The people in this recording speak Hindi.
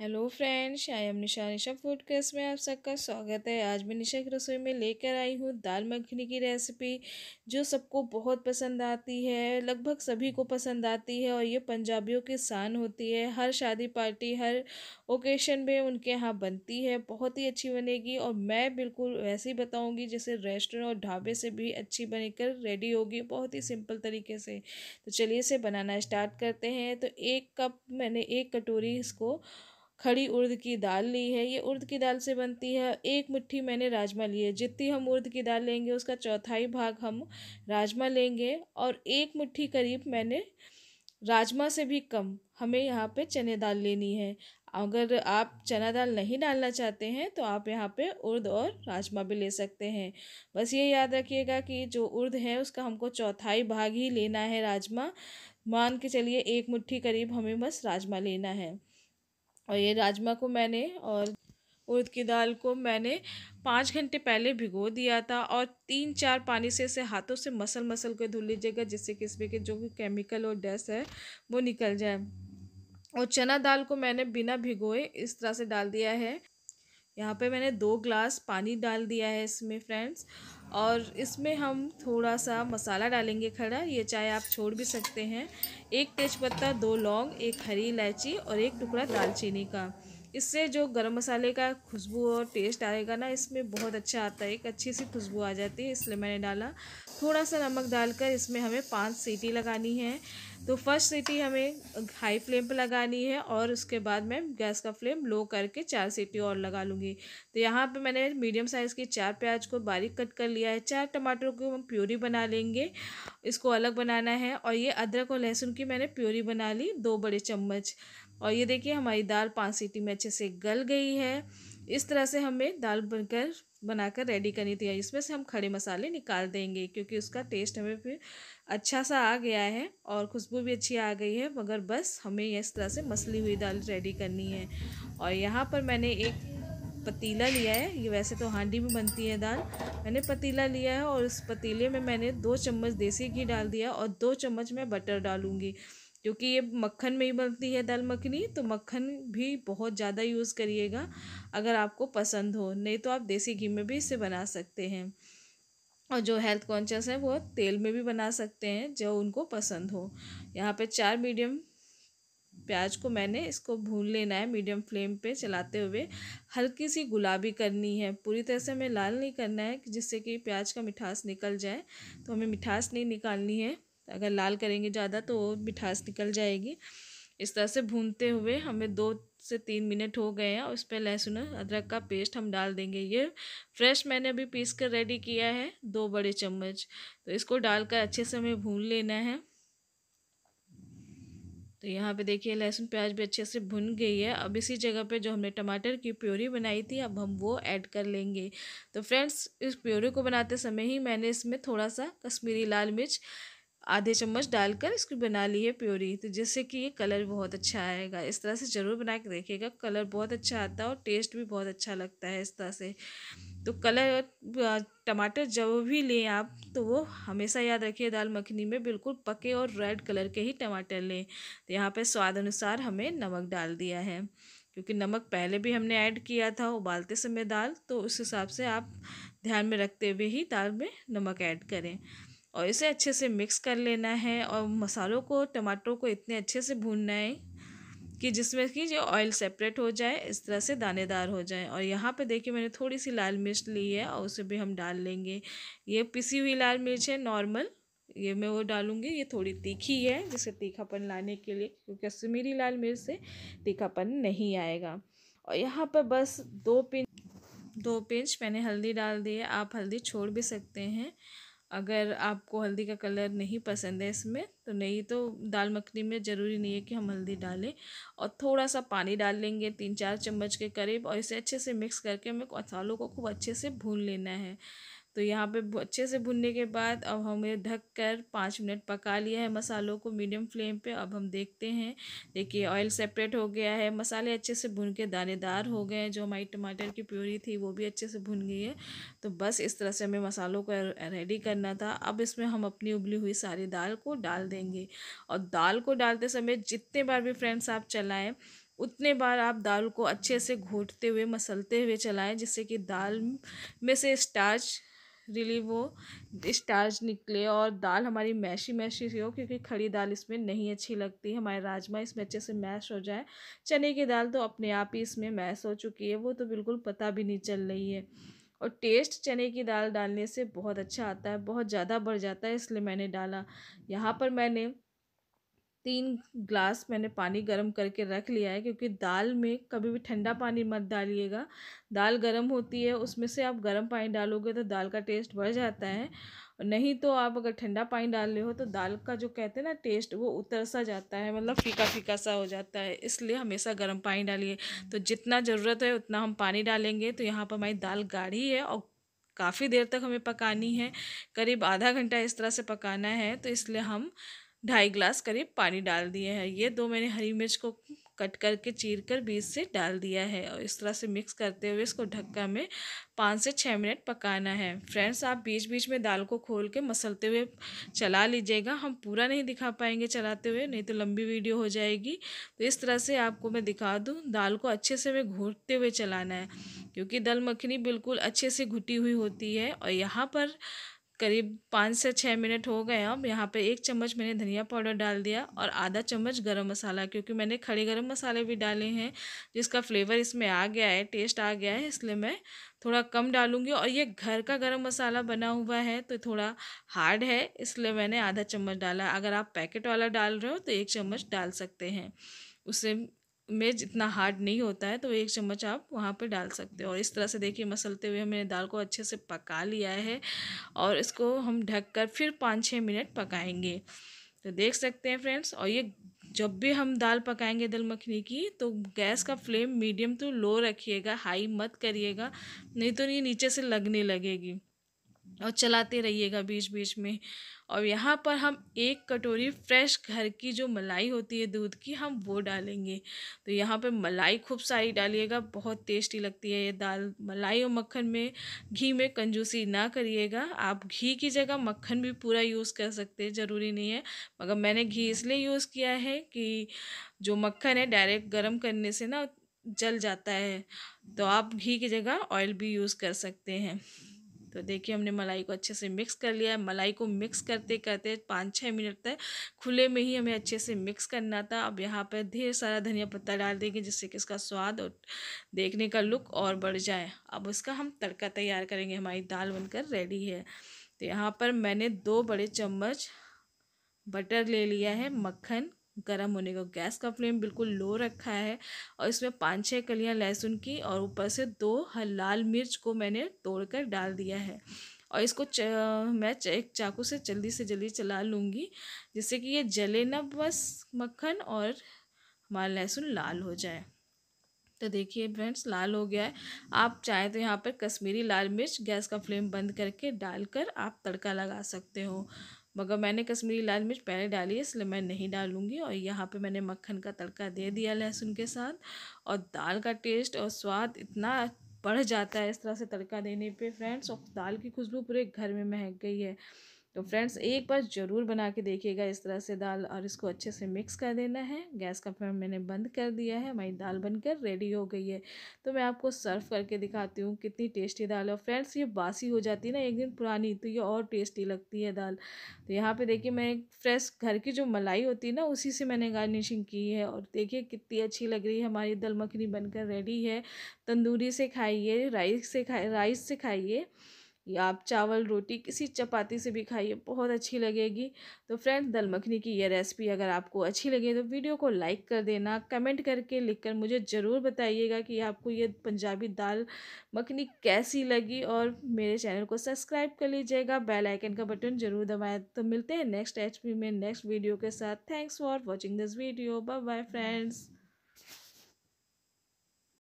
hello friends I am Nisha Nisha क्रेस में आप सबका स्वागत है आज मैं निशा की रसोई में लेकर आई हूँ दाल मखनी की रेसिपी जो सबको बहुत पसंद आती है लगभग सभी को पसंद आती है और ये पंजाबियों की शान होती है हर शादी पार्टी हर ओकेशन में उनके यहाँ बनती है बहुत ही अच्छी बनेगी और मैं बिल्कुल वैसे ही बताऊँगी जैसे रेस्टोरेंट और ढाबे से भी अच्छी बनकर रेडी होगी बहुत ही सिंपल तरीके से तो चलिए इसे बनाना स्टार्ट करते हैं तो एक कप मैंने एक कटोरी इसको खड़ी उर्द की दाल ली है ये उर्द की दाल से बनती है एक मिट्टी मैंने राजमा ली है जितनी हम उर्द की दाल लेंगे उसका चौथाई भाग हम राजमा लेंगे और एक मुठ्ठी करीब मैंने राजमा से भी कम हमें यहाँ पे चने दाल लेनी है अगर आप चना दाल नहीं डालना चाहते हैं तो आप यहाँ पे उर्द और राजमा भी ले सकते हैं बस ये याद रखिएगा कि जो उर्द है उसका हमको चौथाई भाग ही लेना है राजमा मान के चलिए एक मुट्ठी करीब हमें बस राजमा लेना है और ये राजमा को मैंने और उर्द की दाल को मैंने पाँच घंटे पहले भिगो दिया था और तीन चार पानी से इसे हाथों से मसल मसल के धुल लीजिएगा जिससे कि इसमें के जो भी केमिकल और डस्ट है वो निकल जाए और चना दाल को मैंने बिना भिगोए इस तरह से डाल दिया है यहाँ पे मैंने दो ग्लास पानी डाल दिया है इसमें फ्रेंड्स और इसमें हम थोड़ा सा मसाला डालेंगे खड़ा ये चाय आप छोड़ भी सकते हैं एक तेज़पत्ता दो लौंग एक हरी इलायची और एक टुकड़ा दालचीनी का इससे जो गरम मसाले का खुशबू और टेस्ट आएगा ना इसमें बहुत अच्छा आता है एक अच्छी सी खुशबू आ जाती है इसलिए मैंने डाला थोड़ा सा नमक डालकर इसमें हमें पाँच सीटी लगानी है तो फर्स्ट सीटी हमें हाई फ्लेम पर लगानी है और उसके बाद मैं गैस का फ्लेम लो करके चार सीटी और लगा लूँगी तो यहाँ पर मैंने मीडियम साइज़ की चार प्याज को बारीक कट कर लिया है चार टमाटर को हम प्योरी बना लेंगे इसको अलग बनाना है और ये अदरक और लहसुन की मैंने प्योरी बना ली दो बड़े चम्मच और ये देखिए हमारी दाल पाँच सीटी में अच्छे से गल गई है इस तरह से हमें दाल बनकर बनाकर रेडी करनी थी इसमें से हम खड़े मसाले निकाल देंगे क्योंकि उसका टेस्ट हमें फिर अच्छा सा आ गया है और खुशबू भी अच्छी आ गई है मगर बस हमें इस तरह से मसली हुई दाल रेडी करनी है और यहाँ पर मैंने एक पतीला लिया है ये वैसे तो हांडी में बनती है दाल मैंने पतीला लिया है और उस पतीले में मैंने दो चम्मच देसी घी डाल दिया और दो चम्मच मैं बटर डालूँगी क्योंकि ये मक्खन में ही बनती है दाल मखनी तो मक्खन भी बहुत ज़्यादा यूज़ करिएगा अगर आपको पसंद हो नहीं तो आप देसी घी में भी इसे बना सकते हैं और जो हेल्थ कॉन्शियस हैं वो तेल में भी बना सकते हैं जो उनको पसंद हो यहाँ पे चार मीडियम प्याज को मैंने इसको भून लेना है मीडियम फ्लेम पे चलाते हुए हल्की सी गुलाबी करनी है पूरी तरह से हमें लाल नहीं करना है जिससे कि प्याज का मिठास निकल जाए तो हमें मिठास नहीं निकालनी है अगर लाल करेंगे ज़्यादा तो वो मिठास निकल जाएगी इस तरह से भूनते हुए हमें दो से तीन मिनट हो गए हैं उस पर लहसुन अदरक का पेस्ट हम डाल देंगे ये फ्रेश मैंने अभी पीस कर रेडी किया है दो बड़े चम्मच तो इसको डालकर अच्छे से हमें भून लेना है तो यहाँ पे देखिए लहसुन प्याज भी अच्छे से भुन गई है अब इसी जगह पे जो हमने टमाटर की प्योरी बनाई थी अब हम वो ऐड कर लेंगे तो फ्रेंड्स इस प्योरी को बनाते समय ही मैंने इसमें थोड़ा सा कश्मीरी लाल मिर्च आधे चम्मच डालकर इसकी बना ली है प्योरी तो जिससे कि ये कलर बहुत अच्छा आएगा इस तरह से ज़रूर बना के देखिएगा कलर बहुत अच्छा आता है और टेस्ट भी बहुत अच्छा लगता है इस तरह से तो कलर टमाटर जब भी लें आप तो वो हमेशा याद रखिए दाल मखनी में बिल्कुल पके और रेड कलर के ही टमाटर लें तो यहाँ पर स्वाद अनुसार हमें नमक डाल दिया है क्योंकि नमक पहले भी हमने ऐड किया था उबालते समय दाल तो उस हिसाब से आप ध्यान में रखते हुए ही दाल में नमक ऐड करें और इसे अच्छे से मिक्स कर लेना है और मसालों को टमाटरों को इतने अच्छे से भूनना है कि जिसमें कि जो ऑयल सेपरेट हो जाए इस तरह से दानेदार हो जाए और यहाँ पे देखिए मैंने थोड़ी सी लाल मिर्च ली है और उसे भी हम डाल लेंगे ये पिसी हुई लाल मिर्च है नॉर्मल ये मैं वो डालूँगी ये थोड़ी तीखी है जिसे तीखापन लाने के लिए क्योंकि कश्मीरी लाल मिर्च से तीखापन नहीं आएगा और यहाँ पर बस दो पिंच दो पिंच मैंने हल्दी डाल दी है आप हल्दी छोड़ भी सकते हैं अगर आपको हल्दी का कलर नहीं पसंद है इसमें तो नहीं तो दाल मखनी में ज़रूरी नहीं है कि हम हल्दी डालें और थोड़ा सा पानी डाल लेंगे तीन चार चम्मच के करीब और इसे अच्छे से मिक्स करके हमें मसालों को खूब अच्छे से भून लेना है तो यहाँ पे अच्छे से भुनने के बाद अब हमें ढक कर पाँच मिनट पका लिया है मसालों को मीडियम फ्लेम पे अब हम देखते हैं देखिए ऑयल सेपरेट हो गया है मसाले अच्छे से भुन के दानेदार हो गए हैं जो हमारी टमाटर की प्योरी थी वो भी अच्छे से भुन गई है तो बस इस तरह से हमें मसालों को रेडी करना था अब इसमें हम अपनी उबली हुई सारी दाल को डाल देंगे और दाल को डालते समय जितने बार भी फ्रेंड्स आप चलाएँ उतने बार आप दाल को अच्छे से घोटते हुए मसलते हुए चलाएं जिससे कि दाल में से स्टार्च रिली वो स्टार्च निकले और दाल हमारी मैशी मैशी सी हो क्योंकि खड़ी दाल इसमें नहीं अच्छी लगती हमारे राजमा इसमें अच्छे से मैश हो जाए चने की दाल तो अपने आप ही इसमें मैश हो चुकी है वो तो बिल्कुल पता भी नहीं चल रही है और टेस्ट चने की दाल डालने से बहुत अच्छा आता है बहुत ज़्यादा बढ़ जाता है इसलिए मैंने डाला यहाँ पर मैंने तीन ग्लास मैंने पानी गर्म करके रख लिया है क्योंकि दाल में कभी भी ठंडा पानी मत डालिएगा दाल गर्म होती है उसमें से आप गर्म पानी डालोगे तो दाल का टेस्ट बढ़ जाता है नहीं तो आप अगर ठंडा पानी डाल रहे हो तो दाल का जो कहते हैं ना टेस्ट वो उतर सा जाता है मतलब फीका फीका सा हो जाता है इसलिए हमेशा गर्म पानी डालिए तो जितना ज़रूरत है उतना हम पानी डालेंगे तो यहाँ पर हमारी दाल गाढ़ी है और काफ़ी देर तक हमें पकानी है करीब आधा घंटा इस तरह से पकाना है तो इसलिए हम ढाई ग्लास करीब पानी डाल दिए हैं ये दो मैंने हरी मिर्च को कट करके चीर कर बीज से डाल दिया है और इस तरह से मिक्स करते हुए इसको ढक्का में पाँच से छः मिनट पकाना है फ्रेंड्स आप बीच बीच में दाल को खोल के मसलते हुए चला लीजिएगा हम पूरा नहीं दिखा पाएंगे चलाते हुए नहीं तो लंबी वीडियो हो जाएगी तो इस तरह से आपको मैं दिखा दूँ दाल को अच्छे से हमें घूटते हुए चलाना है क्योंकि दल मखनी बिल्कुल अच्छे से घुटी हुई होती है और यहाँ पर करीब पाँच से छः मिनट हो गए अब यहाँ पे एक चम्मच मैंने धनिया पाउडर डाल दिया और आधा चम्मच गरम मसाला क्योंकि मैंने खड़े गरम मसाले भी डाले हैं जिसका फ्लेवर इसमें आ गया है टेस्ट आ गया है इसलिए मैं थोड़ा कम डालूंगी और ये घर का गरम मसाला बना हुआ है तो थोड़ा हार्ड है इसलिए मैंने आधा चम्मच डाला अगर आप पैकेट वाला डाल रहे हो तो एक चम्मच डाल सकते हैं उससे में जितना हार्ड नहीं होता है तो एक चम्मच आप वहाँ पे डाल सकते हो और इस तरह से देखिए मसलते हुए हमने दाल को अच्छे से पका लिया है और इसको हम ढक कर फिर पाँच छः मिनट पकाएंगे तो देख सकते हैं फ्रेंड्स और ये जब भी हम दाल पकाएंगे दल मखनी की तो गैस का फ्लेम मीडियम टू लो रखिएगा हाई मत करिएगा नहीं तो ये नीचे से लगने लगेगी और चलाते रहिएगा बीच बीच में और यहाँ पर हम एक कटोरी फ्रेश घर की जो मलाई होती है दूध की हम वो डालेंगे तो यहाँ पे मलाई खूब सारी डालिएगा बहुत टेस्टी लगती है ये दाल मलाई और मक्खन में घी में कंजूसी ना करिएगा आप घी की जगह मक्खन भी पूरा यूज़ कर सकते हैं ज़रूरी नहीं है मगर मैंने घी इसलिए यूज़ किया है कि जो मक्खन है डायरेक्ट गर्म करने से ना जल जाता है तो आप घी की जगह ऑयल भी यूज़ कर सकते हैं तो देखिए हमने मलाई को अच्छे से मिक्स कर लिया है मलाई को मिक्स करते करते पाँच छः मिनट तक खुले में ही हमें अच्छे से मिक्स करना था अब यहाँ पर ढेर सारा धनिया पत्ता डाल देंगे जिससे कि इसका स्वाद और देखने का लुक और बढ़ जाए अब उसका हम तड़का तैयार करेंगे हमारी दाल बनकर रेडी है तो यहाँ पर मैंने दो बड़े चम्मच बटर ले लिया है मक्खन गर्म होने का गैस का फ्लेम बिल्कुल लो रखा है और इसमें पाँच छः कलियां लहसुन की और ऊपर से दो लाल मिर्च को मैंने तोड़कर डाल दिया है और इसको च, मैं च, एक चाकू से जल्दी से जल्दी चला लूँगी जिससे कि ये जले ना बस मक्खन और हमारा लहसुन लाल हो जाए तो देखिए फ्रेंड्स लाल हो गया है आप चाहें तो यहाँ पर कश्मीरी लाल मिर्च गैस का फ्लेम बंद करके डालकर आप तड़का लगा सकते हो मगर मैंने कश्मीरी लाल मिर्च पहले डाली है इसलिए मैं नहीं डालूँगी और यहाँ पे मैंने मक्खन का तड़का दे दिया लहसुन के साथ और दाल का टेस्ट और स्वाद इतना बढ़ जाता है इस तरह से तड़का देने पे फ्रेंड्स और दाल की खुशबू पूरे घर में महक गई है तो फ्रेंड्स एक बार ज़रूर बना के देखिएगा इस तरह से दाल और इसको अच्छे से मिक्स कर देना है गैस का फ्लेम मैंने बंद कर दिया है हमारी दाल बनकर रेडी हो गई है तो मैं आपको सर्व करके दिखाती हूँ कितनी टेस्टी दाल है फ्रेंड्स ये बासी हो जाती है ना एक दिन पुरानी तो ये और टेस्टी लगती है दाल तो यहाँ पर देखिए मैं एक फ्रेश घर की जो मलाई होती है ना उसी से मैंने गार्निशिंग की है और देखिए कितनी अच्छी लग रही है हमारी दल मखनी बनकर रेडी है तंदूरी से खाइए राइस से खाइए राइस से खाइए आप चावल रोटी किसी चपाती से भी खाइए बहुत अच्छी लगेगी तो फ्रेंड्स दल मखनी की यह रेसिपी अगर आपको अच्छी लगे तो वीडियो को लाइक कर देना कमेंट करके लिखकर मुझे ज़रूर बताइएगा कि आपको ये पंजाबी दाल मखनी कैसी लगी और मेरे चैनल को सब्सक्राइब कर लीजिएगा बेल आइकन का बटन ज़रूर दबाएँ तो मिलते हैं नेक्स्ट एच में नेक्स्ट वीडियो के साथ thanks for watching this video bye bye friends